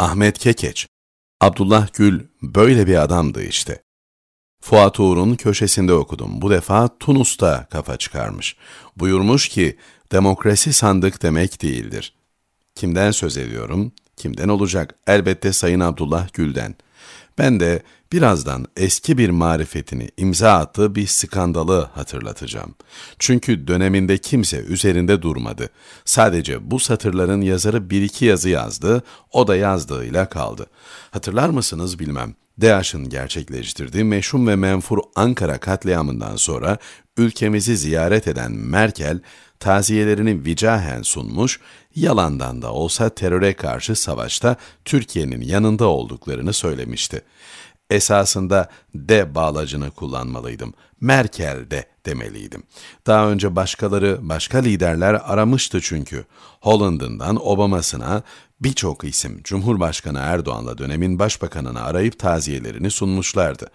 Ahmet Kekeç, Abdullah Gül böyle bir adamdı işte. Fuat Uğur'un köşesinde okudum. Bu defa Tunus'ta kafa çıkarmış. Buyurmuş ki, demokrasi sandık demek değildir. Kimden söz ediyorum? Kimden olacak? Elbette Sayın Abdullah Gül'den. Ben de Birazdan eski bir marifetini imza attığı bir skandalı hatırlatacağım. Çünkü döneminde kimse üzerinde durmadı. Sadece bu satırların yazarı bir iki yazı yazdı, o da yazdığıyla kaldı. Hatırlar mısınız bilmem. DAEŞ'in gerçekleştirdiği meşhum ve menfur Ankara katliamından sonra ülkemizi ziyaret eden Merkel, taziyelerini vicahen sunmuş, yalandan da olsa teröre karşı savaşta Türkiye'nin yanında olduklarını söylemişti. Esasında de bağlacını kullanmalıydım. Merkel de demeliydim. Daha önce başkaları, başka liderler aramıştı çünkü. Hollandından Obama'sına birçok isim Cumhurbaşkanı Erdoğan'la dönemin başbakanına arayıp taziyelerini sunmuşlardı.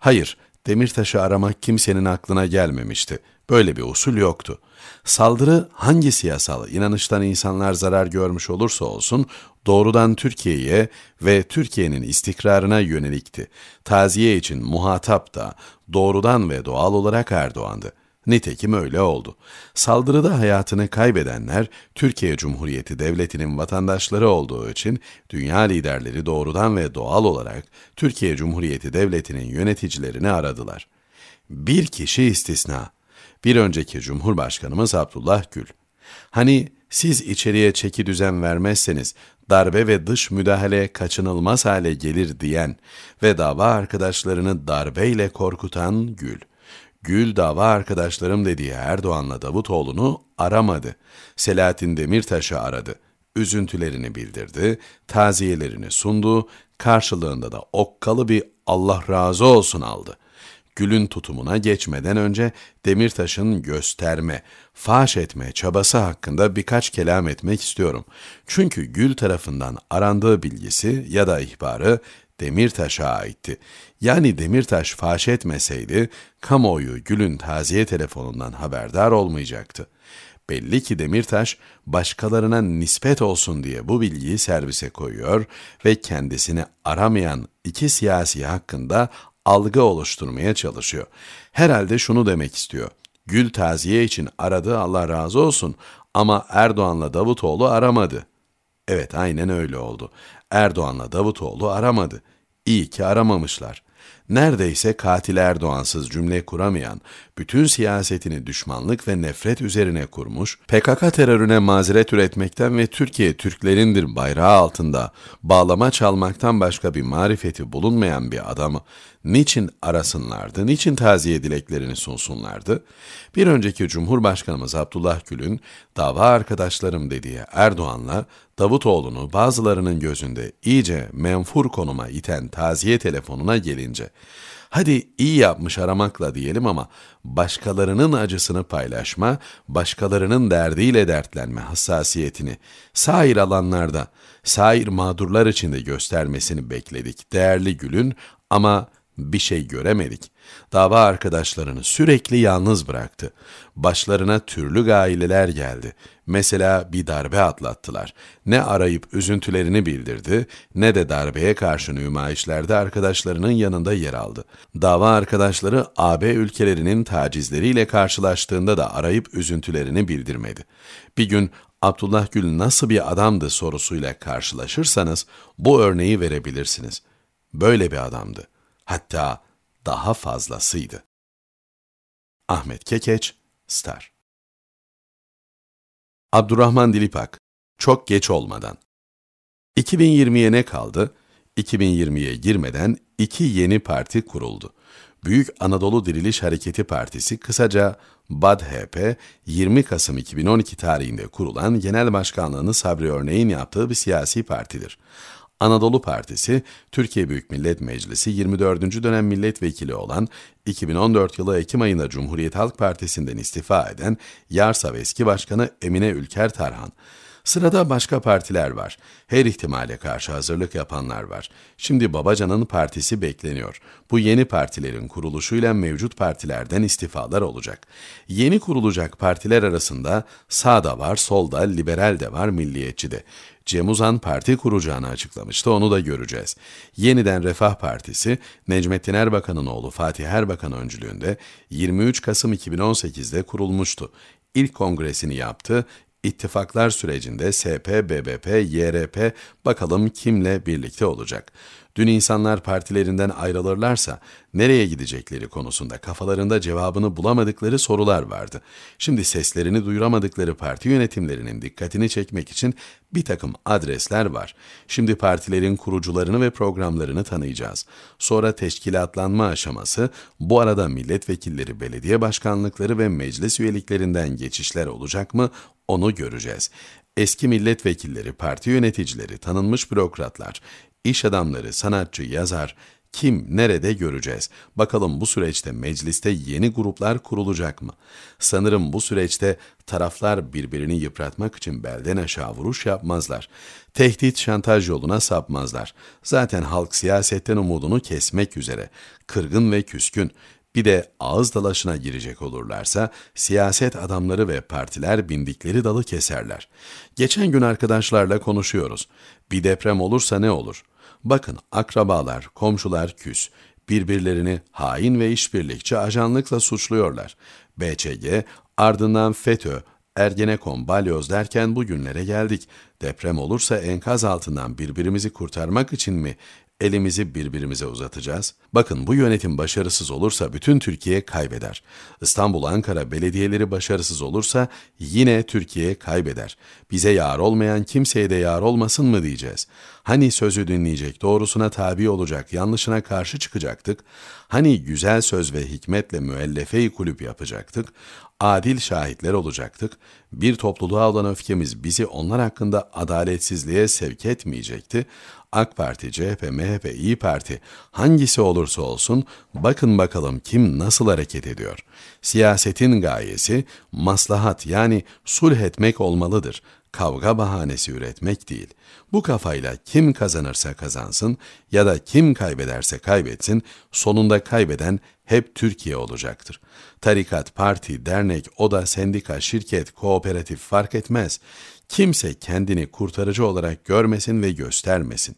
Hayır, Demirtaş'ı aramak kimsenin aklına gelmemişti. Böyle bir usul yoktu. Saldırı hangi siyasal inanıştan insanlar zarar görmüş olursa olsun doğrudan Türkiye'ye ve Türkiye'nin istikrarına yönelikti. Taziye için muhatap da doğrudan ve doğal olarak Erdoğan'dı. Nitekim öyle oldu. Saldırıda hayatını kaybedenler Türkiye Cumhuriyeti Devleti'nin vatandaşları olduğu için dünya liderleri doğrudan ve doğal olarak Türkiye Cumhuriyeti Devleti'nin yöneticilerini aradılar. Bir kişi istisna bir önceki Cumhurbaşkanımız Abdullah Gül. Hani siz içeriye çeki düzen vermezseniz darbe ve dış müdahale kaçınılmaz hale gelir diyen ve dava arkadaşlarını darbeyle korkutan Gül. Gül dava arkadaşlarım dediği Erdoğan'la Davutoğlu'nu aramadı. Selahattin Demirtaş'ı aradı. Üzüntülerini bildirdi, taziyelerini sundu, karşılığında da okkalı bir Allah razı olsun aldı.'' Gül'ün tutumuna geçmeden önce Demirtaş'ın gösterme, faş etme çabası hakkında birkaç kelam etmek istiyorum. Çünkü Gül tarafından arandığı bilgisi ya da ihbarı Demirtaş'a aitti. Yani Demirtaş faş etmeseydi kamuoyu Gül'ün taziye telefonundan haberdar olmayacaktı. Belli ki Demirtaş başkalarına nispet olsun diye bu bilgiyi servise koyuyor ve kendisini aramayan iki siyasi hakkında algı oluşturmaya çalışıyor. Herhalde şunu demek istiyor. Gül taziye için aradı Allah razı olsun ama Erdoğan'la Davutoğlu aramadı. Evet aynen öyle oldu. Erdoğan'la Davutoğlu aramadı. İyi ki aramamışlar neredeyse katil Erdoğansız cümle kuramayan, bütün siyasetini düşmanlık ve nefret üzerine kurmuş, PKK terörüne mazeret üretmekten ve Türkiye Türklerindir bayrağı altında bağlama çalmaktan başka bir marifeti bulunmayan bir adamı niçin arasınlardı, niçin taziye dileklerini sunsunlardı? Bir önceki Cumhurbaşkanımız Abdullah Gül'ün dava arkadaşlarım dediği Erdoğan'la Davutoğlu'nu bazılarının gözünde iyice menfur konuma iten taziye telefonuna gelince, hadi iyi yapmış aramakla diyelim ama başkalarının acısını paylaşma, başkalarının derdiyle dertlenme hassasiyetini sair alanlarda, sair mağdurlar içinde göstermesini bekledik değerli Gül'ün ama bir şey göremedik. Dava arkadaşlarını sürekli yalnız bıraktı. Başlarına türlü gaileler geldi. Mesela bir darbe atlattılar. Ne arayıp üzüntülerini bildirdi, ne de darbeye karşı nümayişlerde arkadaşlarının yanında yer aldı. Dava arkadaşları AB ülkelerinin tacizleriyle karşılaştığında da arayıp üzüntülerini bildirmedi. Bir gün Abdullah Gül nasıl bir adamdı sorusuyla karşılaşırsanız bu örneği verebilirsiniz. Böyle bir adamdı hatta daha fazlasıydı. Ahmet Kekeç, Star Abdurrahman Dilipak, çok geç olmadan. 2020'ye ne kaldı? 2020'ye girmeden iki yeni parti kuruldu. Büyük Anadolu Diriliş Hareketi Partisi kısaca BADHP 20 Kasım 2012 tarihinde kurulan genel başkanlığını Sabri Örneğin yaptığı bir siyasi partidir. Anadolu Partisi, Türkiye Büyük Millet Meclisi 24. dönem milletvekili olan 2014 yılı Ekim ayında Cumhuriyet Halk Partisi'nden istifa eden Yarsav eski başkanı Emine Ülker Tarhan, Sırada başka partiler var. Her ihtimale karşı hazırlık yapanlar var. Şimdi Babacan'ın partisi bekleniyor. Bu yeni partilerin kuruluşuyla mevcut partilerden istifalar olacak. Yeni kurulacak partiler arasında sağ da var, sol da, liberal de var, milliyetçi de. Cem Uzan parti kuracağını açıklamıştı, onu da göreceğiz. Yeniden Refah Partisi, Necmettin Erbakan'ın oğlu Fatih Erbakan öncülüğünde 23 Kasım 2018'de kurulmuştu İlk kongresini yaptı İttifaklar sürecinde SP, BBP, YRP bakalım kimle birlikte olacak? Dün insanlar partilerinden ayrılırlarsa nereye gidecekleri konusunda kafalarında cevabını bulamadıkları sorular vardı. Şimdi seslerini duyuramadıkları parti yönetimlerinin dikkatini çekmek için bir takım adresler var. Şimdi partilerin kurucularını ve programlarını tanıyacağız. Sonra teşkilatlanma aşaması, bu arada milletvekilleri, belediye başkanlıkları ve meclis üyeliklerinden geçişler olacak mı onu göreceğiz eski milletvekilleri, parti yöneticileri, tanınmış bürokratlar, iş adamları, sanatçı, yazar kim, nerede göreceğiz. Bakalım bu süreçte mecliste yeni gruplar kurulacak mı? Sanırım bu süreçte taraflar birbirini yıpratmak için belden aşağı vuruş yapmazlar. Tehdit şantaj yoluna sapmazlar. Zaten halk siyasetten umudunu kesmek üzere. Kırgın ve küskün. Bir de ağız dalaşına girecek olurlarsa siyaset adamları ve partiler bindikleri dalı keserler. Geçen gün arkadaşlarla konuşuyoruz. Bir deprem olursa ne olur?'' Bakın akrabalar, komşular küs, birbirlerini hain ve işbirlikçi ajanlıkla suçluyorlar. BCG, ardından FETÖ, Ergenekon, balyoz derken bugünlere geldik. Deprem olursa enkaz altından birbirimizi kurtarmak için mi elimizi birbirimize uzatacağız. Bakın bu yönetim başarısız olursa bütün Türkiye kaybeder. İstanbul-Ankara belediyeleri başarısız olursa yine Türkiye kaybeder. Bize yar olmayan kimseye de yar olmasın mı diyeceğiz. Hani sözü dinleyecek, doğrusuna tabi olacak, yanlışına karşı çıkacaktık. Hani güzel söz ve hikmetle müellefe-i kulüp yapacaktık. Adil şahitler olacaktık. Bir topluluğa olan öfkemiz bizi onlar hakkında adaletsizliğe sevk etmeyecekti. AK Parti, CHP, MHP, İyi Parti hangisi olursa olsun bakın bakalım kim nasıl hareket ediyor. Siyasetin gayesi maslahat yani sulh etmek olmalıdır. Kavga bahanesi üretmek değil. Bu kafayla kim kazanırsa kazansın ya da kim kaybederse kaybetsin sonunda kaybeden hep Türkiye olacaktır. Tarikat, parti, dernek, oda, sendika, şirket, kooperatif fark etmez. Kimse kendini kurtarıcı olarak görmesin ve göstermesin.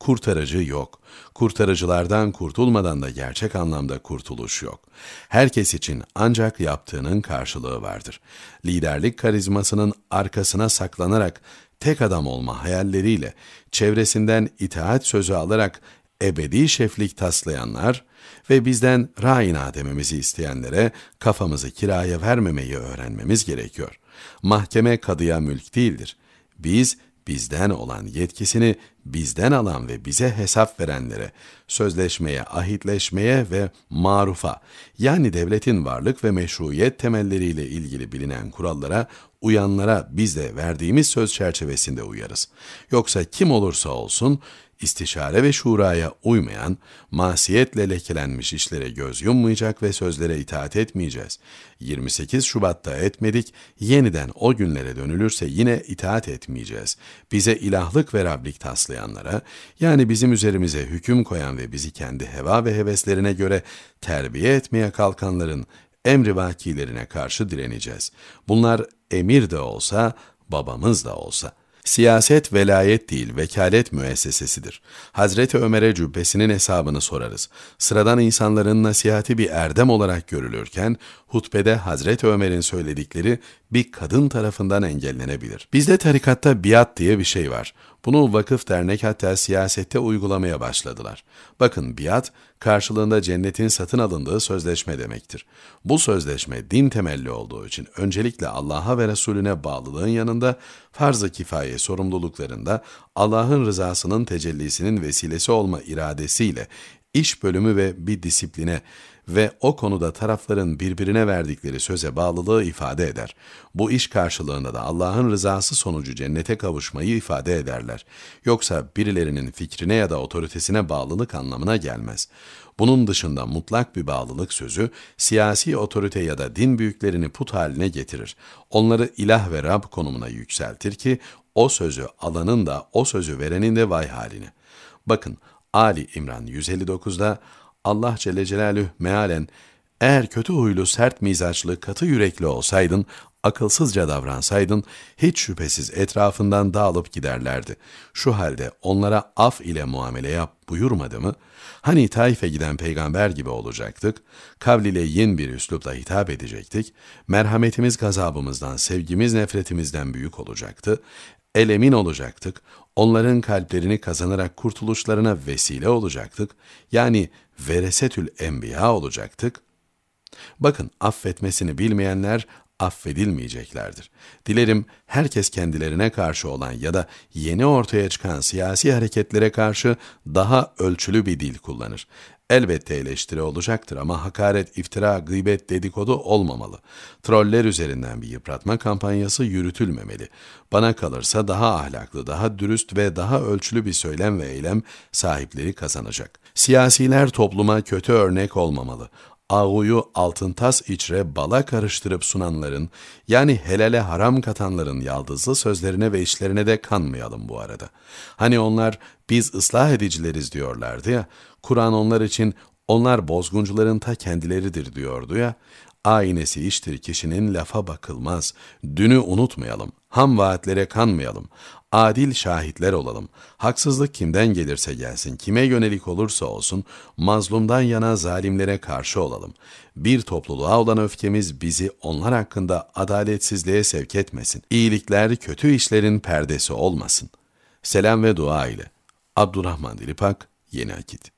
Kurtarıcı yok. Kurtarıcılardan kurtulmadan da gerçek anlamda kurtuluş yok. Herkes için ancak yaptığının karşılığı vardır. Liderlik karizmasının arkasına saklanarak tek adam olma hayalleriyle, çevresinden itaat sözü alarak ebedi şeflik taslayanlar ve bizden raina dememizi isteyenlere kafamızı kiraya vermemeyi öğrenmemiz gerekiyor. Mahkeme kadıya mülk değildir. Biz bizden olan yetkisini bizden alan ve bize hesap verenlere, sözleşmeye, ahitleşmeye ve marufa yani devletin varlık ve meşruiyet temelleriyle ilgili bilinen kurallara uyanlara biz de verdiğimiz söz çerçevesinde uyarız. Yoksa kim olursa olsun istişare ve şuraya uymayan, masiyetle lekelenmiş işlere göz yummayacak ve sözlere itaat etmeyeceğiz. 28 Şubat'ta etmedik, yeniden o günlere dönülürse yine itaat etmeyeceğiz. Bize ilahlık ve Rablik taslayanlara, yani bizim üzerimize hüküm koyan ve bizi kendi heva ve heveslerine göre terbiye etmeye kalkanların emri vakilerine karşı direneceğiz. Bunlar emir de olsa, babamız da olsa.'' Siyaset velayet değil, vekalet müessesesidir. Hazreti Ömer'e cübbesinin hesabını sorarız. Sıradan insanların nasihati bir erdem olarak görülürken, hutbede Hazreti Ömer'in söyledikleri bir kadın tarafından engellenebilir. Bizde tarikatta biat diye bir şey var. Bunu vakıf dernek hatta siyasette uygulamaya başladılar. Bakın biat, karşılığında cennetin satın alındığı sözleşme demektir. Bu sözleşme din temelli olduğu için öncelikle Allah'a ve Resulüne bağlılığın yanında farz-ı kifaye sorumluluklarında Allah'ın rızasının tecellisinin vesilesi olma iradesiyle iş bölümü ve bir disipline, ve o konuda tarafların birbirine verdikleri söze bağlılığı ifade eder. Bu iş karşılığında da Allah'ın rızası sonucu cennete kavuşmayı ifade ederler. Yoksa birilerinin fikrine ya da otoritesine bağlılık anlamına gelmez. Bunun dışında mutlak bir bağlılık sözü siyasi otorite ya da din büyüklerini put haline getirir. Onları ilah ve Rab konumuna yükseltir ki o sözü alanın da o sözü verenin de vay haline. Bakın Ali İmran 159'da Allah Celle Celaluhu mealen eğer kötü huylu, sert mizaçlı, katı yürekli olsaydın akılsızca davransaydın hiç şüphesiz etrafından dağılıp giderlerdi. Şu halde onlara af ile muamele yap buyurmadı mı? Hani Taif'e giden peygamber gibi olacaktık, kavliyle yin bir üslupla hitap edecektik, merhametimiz gazabımızdan, sevgimiz nefretimizden büyük olacaktı, elemin olacaktık, onların kalplerini kazanarak kurtuluşlarına vesile olacaktık, yani veresetül enbiya olacaktık, Bakın affetmesini bilmeyenler affedilmeyeceklerdir. Dilerim herkes kendilerine karşı olan ya da yeni ortaya çıkan siyasi hareketlere karşı daha ölçülü bir dil kullanır. Elbette eleştiri olacaktır ama hakaret, iftira, gıybet, dedikodu olmamalı. Troller üzerinden bir yıpratma kampanyası yürütülmemeli. Bana kalırsa daha ahlaklı, daha dürüst ve daha ölçülü bir söylem ve eylem sahipleri kazanacak. Siyasiler topluma kötü örnek olmamalı ağuyu altın tas içre bala karıştırıp sunanların, yani helale haram katanların yaldızlı sözlerine ve işlerine de kanmayalım bu arada. Hani onlar biz ıslah edicileriz diyorlardı ya, Kur'an onlar için onlar bozguncuların ta kendileridir diyordu ya, Aynesi iştir kişinin lafa bakılmaz. Dünü unutmayalım, ham vaatlere kanmayalım, adil şahitler olalım. Haksızlık kimden gelirse gelsin, kime yönelik olursa olsun, mazlumdan yana zalimlere karşı olalım. Bir topluluğa olan öfkemiz bizi onlar hakkında adaletsizliğe sevk etmesin. İyilikler kötü işlerin perdesi olmasın. Selam ve dua ile. Abdurrahman Dilipak, Yeni Akit.